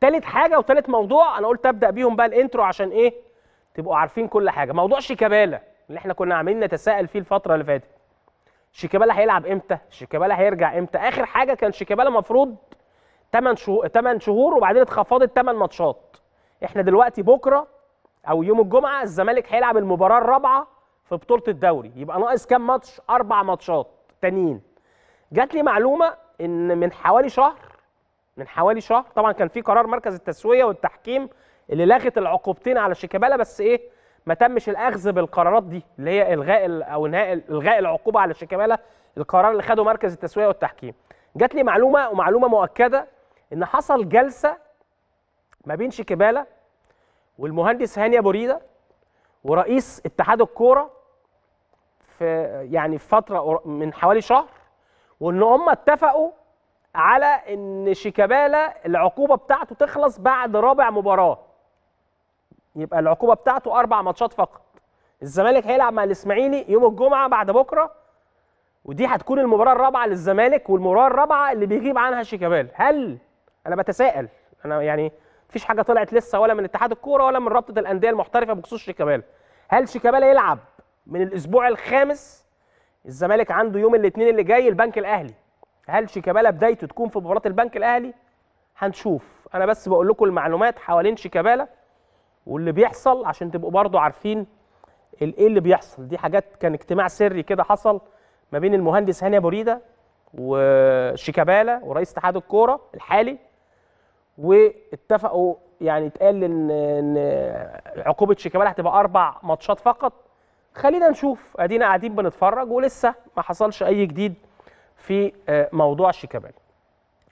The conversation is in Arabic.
تالت حاجه وتالت موضوع انا قلت ابدا بيهم بقى الانترو عشان ايه تبقوا عارفين كل حاجه موضوع شيكابالا اللي احنا كنا عاملين نتساءل فيه الفتره اللي فاتت شيكابالا هيلعب امتى شيكابالا هيرجع امتى اخر حاجه كان شيكابالا مفروض 8 شهور 8 شهور وبعدين اتخفضت 8 ماتشات احنا دلوقتي بكره او يوم الجمعه الزمالك هيلعب المباراه الرابعه في بطوله الدوري يبقى ناقص كام ماتش اربع ماتشات تانيين جات لي معلومه ان من حوالي شهر من حوالي شهر طبعا كان في قرار مركز التسويه والتحكيم اللي لغت العقوبتين على شيكابالا بس ايه ما تمش الاخذ بالقرارات دي اللي هي الغاء او انهاء الغاء العقوبه على شيكابالا القرار اللي خده مركز التسويه والتحكيم جات لي معلومه ومعلومه مؤكده ان حصل جلسه ما بين شيكابالا والمهندس هاني ابو ريده ورئيس اتحاد الكوره في يعني في فتره من حوالي شهر وان هم اتفقوا على ان شيكابالا العقوبه بتاعته تخلص بعد رابع مباراه يبقى العقوبه بتاعته اربع ماتشات فقط الزمالك هيلعب مع الاسماعيلي يوم الجمعه بعد بكره ودي هتكون المباراه الرابعه للزمالك والمباراه الرابعه اللي بيغيب عنها شيكابالا هل انا بتساءل انا يعني مفيش حاجه طلعت لسه ولا من اتحاد الكوره ولا من رابطه الانديه المحترفه بخصوص شيكابالا هل شيكابالا يلعب من الاسبوع الخامس الزمالك عنده يوم الاثنين اللي جاي البنك الاهلي هل شيكابالا بدايته تكون في مباراه البنك الاهلي هنشوف انا بس بقول لكم المعلومات حوالين شيكابالا واللي بيحصل عشان تبقوا برضو عارفين ايه اللي بيحصل دي حاجات كان اجتماع سري كده حصل ما بين المهندس هاني ابو ريده وشيكابالا ورئيس اتحاد الكوره الحالي واتفقوا يعني اتقال ان عقوبه شيكابالا هتبقى اربع ماتشات فقط خلينا نشوف ادينا قاعدين بنتفرج ولسه ما حصلش اي جديد في آه، موضوع الشيكابالا